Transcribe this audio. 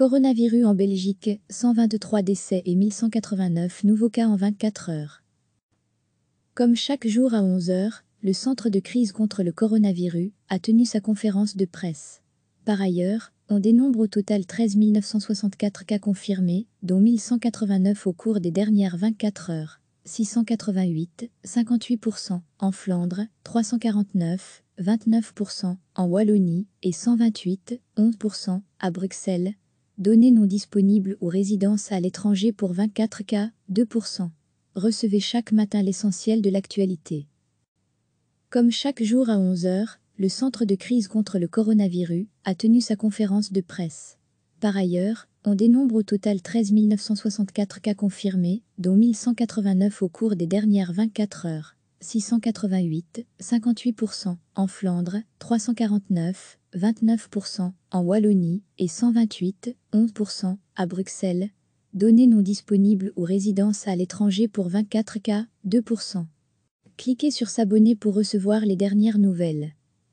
Coronavirus en Belgique, 123 décès et 1189 nouveaux cas en 24 heures. Comme chaque jour à 11 heures, le Centre de crise contre le coronavirus a tenu sa conférence de presse. Par ailleurs, on dénombre au total 13 964 cas confirmés, dont 1189 au cours des dernières 24 heures. 688, 58% en Flandre, 349, 29% en Wallonie et 128, 11% à Bruxelles, Données non disponibles ou résidences à l'étranger pour 24 cas, 2%. Recevez chaque matin l'essentiel de l'actualité. Comme chaque jour à 11h, le Centre de crise contre le coronavirus a tenu sa conférence de presse. Par ailleurs, on dénombre au total 13 964 cas confirmés, dont 1189 au cours des dernières 24 heures. 688, 58% en Flandre, 349, 29% en Wallonie et 128, 11% à Bruxelles. Données non disponibles ou résidences à l'étranger pour 24 cas, 2%. Cliquez sur S'abonner pour recevoir les dernières nouvelles.